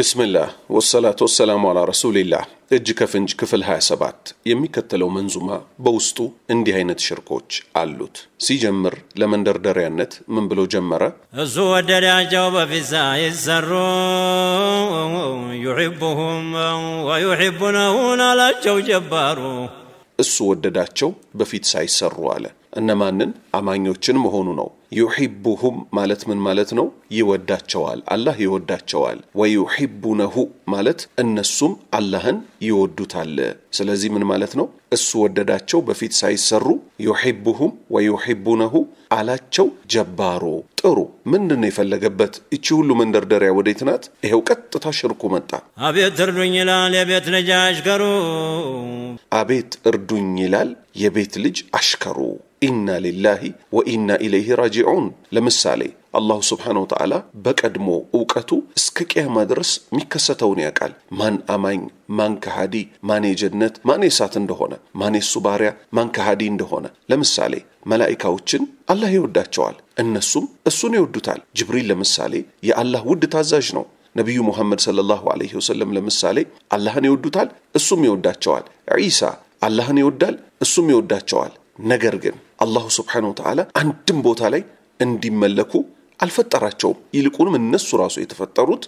بسم الله والصلاة والሰላሙ አላ ረሱሊላህ እጅ ከፍንጅ ክፍል 27 የሚከተለው መንዙማ በውስጡ እንዲህ አይነት ሽርኮች አሉት። ሲጀምር ለመንደርደሪያነት ምን ብሎ ጀመረ? እሱ ወደዳቸው በፊት ይሰሩ ዩሕቡሁም ወዩሕቡነሁን አላቸው ጀባሩ እሱ ወደዳቸው በፊት ሳይሰሩ አለ። እነማንን? አማኞችን መሆኑ ነው። ዩሒቡሁም ማለት ምን ማለት ነው? ይወዳቸዋል። አላህ ይወዳቸዋል። ወዩሒቡነሁ ማለት እነሱም አላህን ይወዱታል። ስለዚህ ምን ማለት ነው? እሱ ወደዳቸው በፊት ሳይሰሩ ዩሒቡሁም ወዩሒቡነሁ አላቸው። ጀባሮ ጥሩ። ምንድን ነው የፈለገበት? እቺ ሁሉ መንደርደሪያ ወዴት ናት? ይኸው ቀጥታ ሽርኩ መጣ። አቤት እርዱኝ ይላል የቤት ልጅ አሽከሩ አቤት እርዱኝ ይላል የቤት ልጅ አሽከሩ። ኢና ሊላሂ ወኢና ኢለይህ ራጂዑን። ለምሳሌ አላሁ ስብሓነሁ ወተዓላ በቀድሞ እውቀቱ እስከ ቅያማ ድረስ የሚከሰተውን ያውቃል። ማን አማኝ፣ ማን ከሃዲ፣ ማን የጀነት፣ ማን የእሳት እንደሆነ፣ ማን የሱ ባሪያ፣ ማን ከሃዲ እንደሆነ። ለምሳሌ መላኢካዎችን አላህ ይወዳቸዋል፣ እነሱም እሱን ይወዱታል። ጅብሪል ለምሳሌ የአላህ ውድ ታዛዥ ነው። ነቢዩ ሙሐመድ ሰለላሁ ዐለይሂ ወሰለም ለምሳሌ አላህን ይወዱታል፣ እሱም ይወዳቸዋል። ዒሳ አላህን ይወዳል፣ እሱም ይወዳቸዋል። ነገር ግን አላሁ ስብሓነሁ ወተዓላ አንድም ቦታ ላይ እንዲመለኩ አልፈጠራቸውም። ይልቁንም እነሱ ራሱ የተፈጠሩት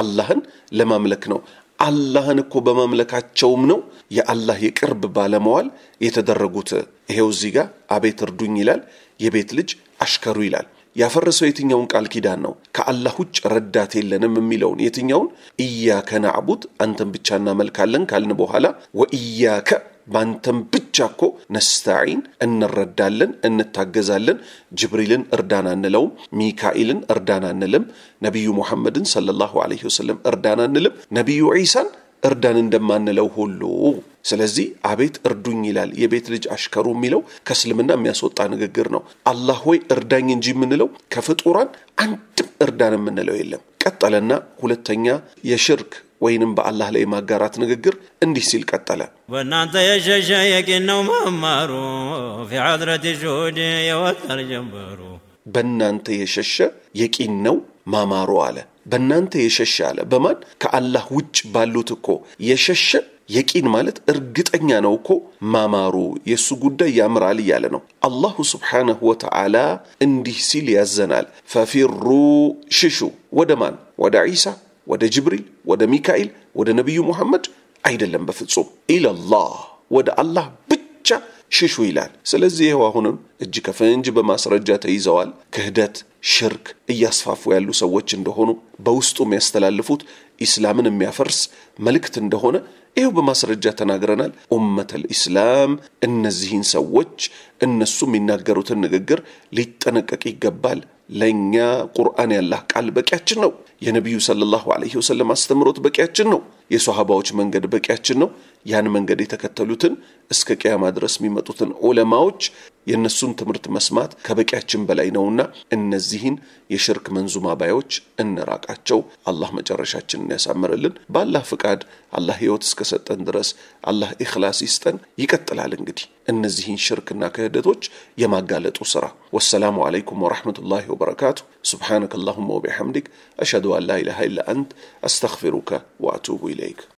አላህን ለማምለክ ነው። አላህን እኮ በማምለካቸውም ነው የአላህ የቅርብ ባለመዋል የተደረጉት። ይሄው እዚህ ጋር አቤት እርዱኝ ይላል። የቤት ልጅ አሽከሩ ይላል። ያፈረሰው የትኛውን ቃል ኪዳን ነው? ከአላህ ውጭ ረዳት የለንም የሚለውን የትኛውን? እያከ ናዕቡድ አንተን ብቻ እናመልካለን ካልን በኋላ ወእያከ ባንተም ብቻ እኮ ነስታዒን እንረዳለን፣ እንታገዛለን። ጅብሪልን እርዳን አንለውም፣ ሚካኤልን እርዳን አንልም፣ ነቢዩ ሙሐመድን ሰለላሁ ዐለይሂ ወሰለም እርዳን አንልም፣ ነቢዩ ዒሳን እርዳን እንደማንለው ሁሉ ስለዚህ አቤት እርዱኝ ይላል የቤት ልጅ አሽከሩ የሚለው ከእስልምና የሚያስወጣ ንግግር ነው። አላህ ሆይ እርዳኝ እንጂ የምንለው ከፍጡራን አንድም እርዳን የምንለው የለም። ቀጠለና ሁለተኛ የሽርክ ወይንም በአላህ ላይ ማጋራት ንግግር እንዲህ ሲል ቀጠለ። በእናንተ የሸሸ የቂን ነው መማሩ ፊ ሐድረት ሹድ የወተር ጀንበሩ በእናንተ የሸሸ የቂን ነው ማማሩ አለ። በእናንተ የሸሸ አለ። በማን ከአላህ ውጭ ባሉት እኮ የሸሸ የቂን ማለት እርግጠኛ ነው እኮ ማማሩ የእሱ ጉዳይ ያምራል እያለ ነው። አላሁ ስብሓነሁ ወተዓላ እንዲህ ሲል ያዘናል። ፈፊሩ ሽሹ። ወደ ማን? ወደ ዒሳ፣ ወደ ጅብሪል፣ ወደ ሚካኤል፣ ወደ ነቢዩ ሙሐመድ አይደለም፣ በፍጹም ኢለላህ፣ ወደ አላህ ብቻ ሽሹ ይላል። ስለዚህ ይኸው አሁንም እጅ ከፍንጅ በማስረጃ ተይዘዋል። ክህደት፣ ሽርክ እያስፋፉ ያሉ ሰዎች እንደሆኑ በውስጡ የሚያስተላልፉት ኢስላምን የሚያፈርስ መልእክት እንደሆነ ይኸው በማስረጃ ተናግረናል። ኡመተል ኢስላም እነዚህን ሰዎች እነሱ የሚናገሩትን ንግግር ሊጠነቀቅ ይገባል። ለእኛ ቁርአን ያላህ ቃል በቂያችን ነው። የነቢዩ ሰለላሁ ዐለይሂ ወሰለም አስተምሮት በቂያችን ነው። የሶሃባዎች መንገድ በቂያችን ነው። ያን መንገድ የተከተሉትን እስከ ቅያማ ድረስ የሚመጡትን ዑለማዎች የእነሱን ትምህርት መስማት ከበቂያችን በላይ ነውና እነዚህን የሽርክ መንዙማ ባዮች እንራቃቸው። አላህ መጨረሻችንን ያሳምርልን። በአላህ ፍቃድ አላህ ህይወት እስከሰጠን ድረስ አላህ ኢኽላስ ይስጠን። ይቀጥላል እንግዲህ እነዚህን ሽርክና ክህደቶች የማጋለጡ ስራ። ወሰላሙ አለይኩም ወራህመቱላሂ ወበረካቱ። ስብሓነከ አላሁመ ወቢሐምዲክ አሽሀዱ አን ላ ኢላሃ ኢላ አንት አስተግፊሩከ ወአቱቡ ኢለይክ።